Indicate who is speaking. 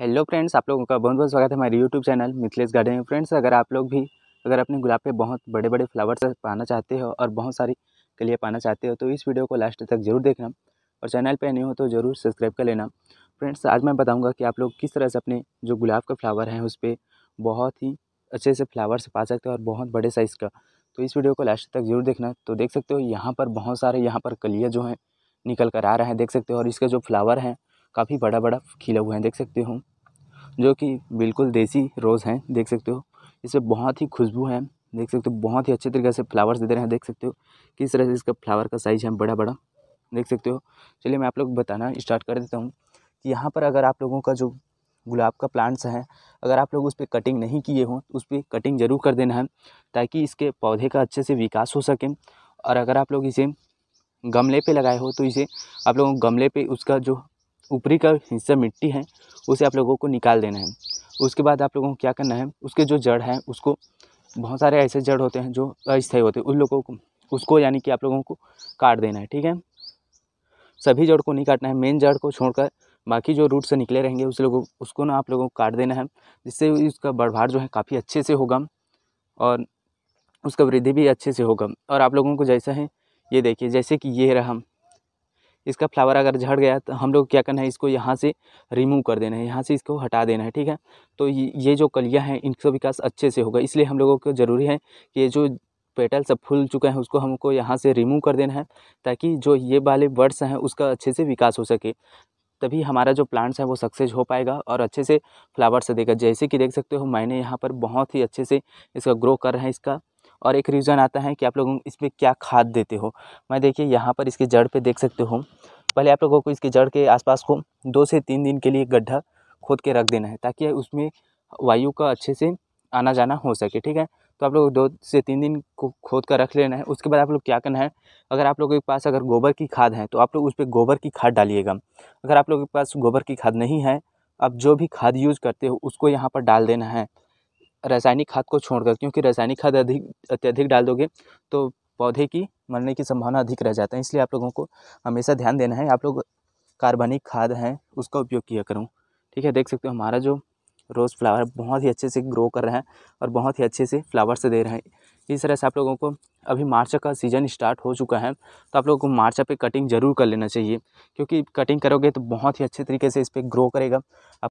Speaker 1: hello friends आप लोगों का बहुत बहुत स्वागत है हमारे यूट्यूब चैनल मिथिलेश गार्डन में फ्रेंड्स अगर आप लोग भी अगर अपने गुलाब के बहुत बड़े बड़े फ्लावर्स पाना चाहते हो और बहुत सारी कलियाँ पाना चाहते हो तो इस वीडियो को लास्ट तक जरूर देखना और चैनल पर नहीं हो तो ज़रूर सब्सक्राइब कर लेना फ्रेंड्स आज मैं बताऊँगा कि आप लोग किस तरह से अपने जो गुलाब का फ्लावर है उस पर बहुत ही अच्छे से फ्लावर्स पा सकते हो और बहुत बड़े साइज़ का तो इस वीडियो को लास्ट तक जरूर देखना तो देख सकते हो यहाँ पर बहुत सारे यहाँ पर कलियाँ जो हैं निकल कर आ रहे हैं देख सकते हो और इसके जो फ्लावर हैं काफ़ी बड़ा बड़ा खिला हुए हैं देख सकते हो जो कि बिल्कुल देसी रोज़ हैं देख सकते हो इसमें बहुत ही खुशबू है देख सकते हो बहुत ही अच्छे तरीके से फ्लावर्स दे रहे हैं देख सकते हो किस तरह से इसका फ्लावर का साइज़ है बड़ा बड़ा देख सकते हो चलिए मैं आप लोग बताना स्टार्ट कर देता हूँ कि यहाँ पर अगर आप लोगों का जो गुलाब का प्लांट्स है अगर आप लोग उस पर कटिंग नहीं किए हों तो उस पर कटिंग ज़रूर कर देना है ताकि इसके पौधे का अच्छे से विकास हो सके और अगर आप लोग इसे गमले पे लगाए हो तो इसे आप लोगों गमले पे उसका जो ऊपरी का हिस्सा मिट्टी है उसे आप लोगों को निकाल देना है उसके बाद आप लोगों को क्या करना है उसके जो जड़ हैं उसको बहुत सारे ऐसे जड़ होते हैं जो अस्थायी होते हैं उन लोगों को उसको यानी कि आप लोगों को काट देना है ठीक है सभी जड़ को नहीं काटना है मेन जड़ को छोड़कर बाकी जो रूट से निकले रहेंगे उस लोगों उसको ना आप लोगों को काट देना है जिससे उसका बढ़भार जो है काफ़ी अच्छे से होगा और उसका वृद्धि भी अच्छे से होगा और आप लोगों को जैसा है ये देखिए जैसे कि ये रहा इसका फ्लावर अगर झड़ गया तो हम लोग क्या करना है इसको यहाँ से रिमूव कर देना है यहाँ से इसको हटा देना है ठीक है तो ये जो कलियाँ हैं इनका विकास अच्छे से होगा इसलिए हम लोगों को ज़रूरी है कि ये जो पेटल सब फूल चुके हैं उसको हमको यहाँ से रिमूव कर देना है ताकि जो ये वाले बर्ड्स हैं उसका अच्छे से विकास हो सके तभी हमारा जो प्लांट्स है वो सक्सेस हो पाएगा और अच्छे से फ्लावर्स देगा जैसे कि देख सकते हो मैंने यहाँ पर बहुत ही अच्छे से इसका ग्रो कर रहा है इसका और एक रीज़न आता है कि आप लोग इसमें क्या खाद देते हो मैं देखिए यहाँ पर इसके जड़ पे देख सकते हो पहले आप लोगों को इसके जड़ के आसपास को दो से तीन दिन के लिए गड्ढा खोद के रख देना है ताकि उसमें वायु का अच्छे से आना जाना हो सके ठीक है तो आप लोग दो से तीन दिन को खोद कर रख लेना है उसके बाद आप लोग क्या करना है अगर आप लोगों के पास अगर गोबर की खाद है तो आप लोग उस पर गोबर की खाद डालिएगा अगर आप लोगों के पास गोबर की खाद नहीं है आप जो भी खाद यूज़ करते हो उसको यहाँ पर डाल देना है रासायनिक खाद को छोड़कर क्योंकि रासायनिक खाद अधिक अत्यधिक डाल दोगे तो पौधे की मरने की संभावना अधिक रह जाता है इसलिए आप लोगों को हमेशा ध्यान देना है आप लोग कार्बनिक खाद हैं उसका उपयोग किया करूँ ठीक है देख सकते हो हमारा जो रोज़ फ्लावर बहुत ही अच्छे से ग्रो कर रहा है और बहुत ही अच्छे से फ्लावर्स दे रहे हैं इस तरह से आप लोगों को अभी मार्च का सीज़न स्टार्ट हो चुका है तो आप लोगों को मार्च पे कटिंग ज़रूर कर लेना चाहिए क्योंकि कटिंग करोगे तो बहुत ही अच्छे तरीके से इस पर ग्रो करेगा आप